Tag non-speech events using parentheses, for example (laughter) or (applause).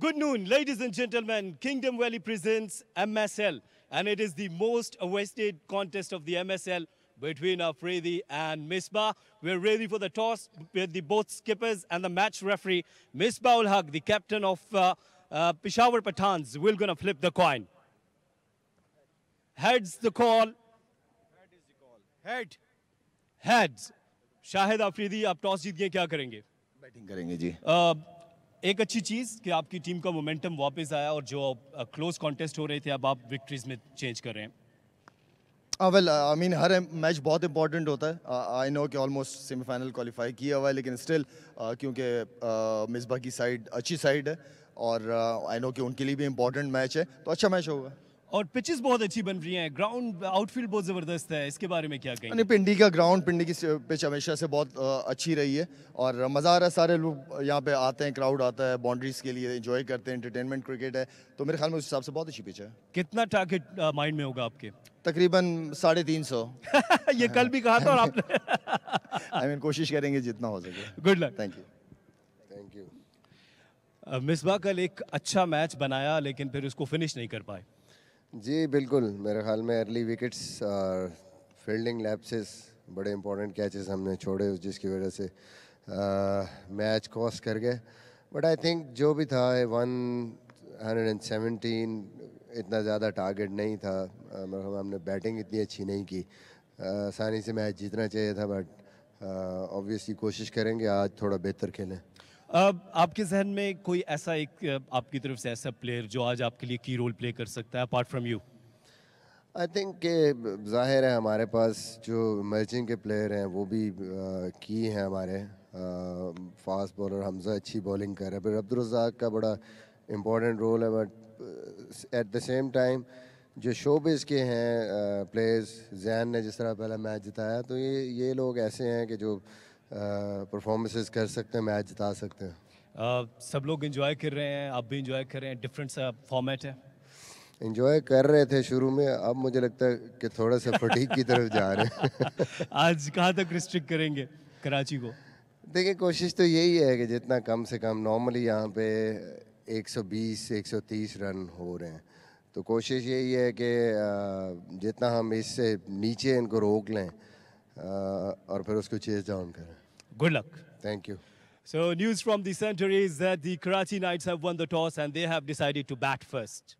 Good noon, ladies and gentlemen. Kingdom Valley presents MSL, and it is the most awaited contest of the MSL between Afridi and Misbah. We're ready for the toss with the both skippers and the match referee. Misbah ul Haq, the captain of uh, uh, Peshawar Pathans, going to flip the coin. Heads the call. Head is the call. Head. Heads. Shahid Afridi, what will you do? क्या uh, एक अच्छी चीज़ कि आपकी team का momentum वापस आया और जो क्लोज कॉन्टेस्ट हो रहे थे अब आप विक्ट्रीज में चेंज कर रहे हैं वेल आई मीन हर मैच बहुत इंपॉर्टेंट होता है आई नो कि ऑलमोस्ट सेमीफाइनल क्वालिफाई किया हुआ है लेकिन स्टिल क्योंकि मिसबा की साइड अच्छी साइड है और आई नो कि उनके लिए भी इंपॉर्टेंट मैच है तो अच्छा मैच होगा और पिचेस बहुत अच्छी बन रही हैं ग्राउंड आउटफील्ड बहुत ज़बरदस्त है इसके बारे में क्या कहेंगे पिंडी का ग्राउंड पिंडी की पिच हमेशा से बहुत अच्छी रही है और मज़ा आ रहा है सारे लोग यहाँ पे आते हैं क्राउड आता है बाउंड्रीज के लिए इंजॉय करते हैं इंटरटेनमेंट क्रिकेट है तो मेरे ख्याल में उस हिसाब से बहुत अच्छी पिच है कितना टारगेट माइंड में होगा आपके तकरीबन साढ़े तीन सौ (laughs) ये कल भी कहा था आपने आई (laughs) मीन कोशिश करेंगे जितना हो सके good luck thank you thank you Misbah कल एक अच्छा मैच बनाया लेकिन फिर उसको फिनिश नहीं कर पाए जी बिल्कुल मेरे ख्याल में अर्ली विकेट्स और फील्डिंग लैप्सेस बड़े इंपॉर्टेंट कैचेस हमने छोड़े जिसकी वजह से मैच कॉस कर गए बट आई थिंक जो भी था वन हंड्रेड एंड सेवनटीन इतना ज़्यादा टारगेट नहीं था ख्याल हमने बैटिंग इतनी अच्छी नहीं की आसानी से मैच जीतना चाहिए था बट ऑब्वियसली कोशिश करेंगे आज थोड़ा बेहतर खेलें अब आपके जहन में कोई ऐसा एक आपकी तरफ से ऐसा प्लेयर जो आज आपके लिए की रोल प्ले कर सकता है apart from you I think के जाहिर है हमारे पास जो मैचिंग के प्लेयर हैं वो भी की हैं हमारे फास्ट बॉलर हमजा अच्छी बॉलिंग कर रहे हैं फिर अब्दुलरजाक का बड़ा इम्पोर्टेंट रोल है but at the same time जो शोबिस के हैं प्लेयर्स जैन ने जिस तरह पहला मैच जिताया तो ये ये लोग ऐसे हैं कि जो परफॉर्मेंसेस कर सकते हैं मैच जिता सकते हैं uh, सब लोग इन्जॉय कर रहे हैं आप भी इन्जॉय कर रहे हैं डिफरेंट सा फॉर्मेट है इन्जॉय कर रहे थे शुरू में अब मुझे लगता है कि थोड़ा सा फटीक की तरफ जा रहे हैं (laughs) आज कहाँ तक रिस्ट्रिक्ट करेंगे कराची को देखिए कोशिश तो यही है कि जितना कम से कम नॉर्मली यहाँ पे 120 130 रन हो रहे हैं तो कोशिश यही है कि जितना हम इससे नीचे इनको रोक लें Uh, और फिर उसको you. डाउन करें good luck thank you So news from the centre is that the Karachi Knights have won the toss and they have decided to bat first.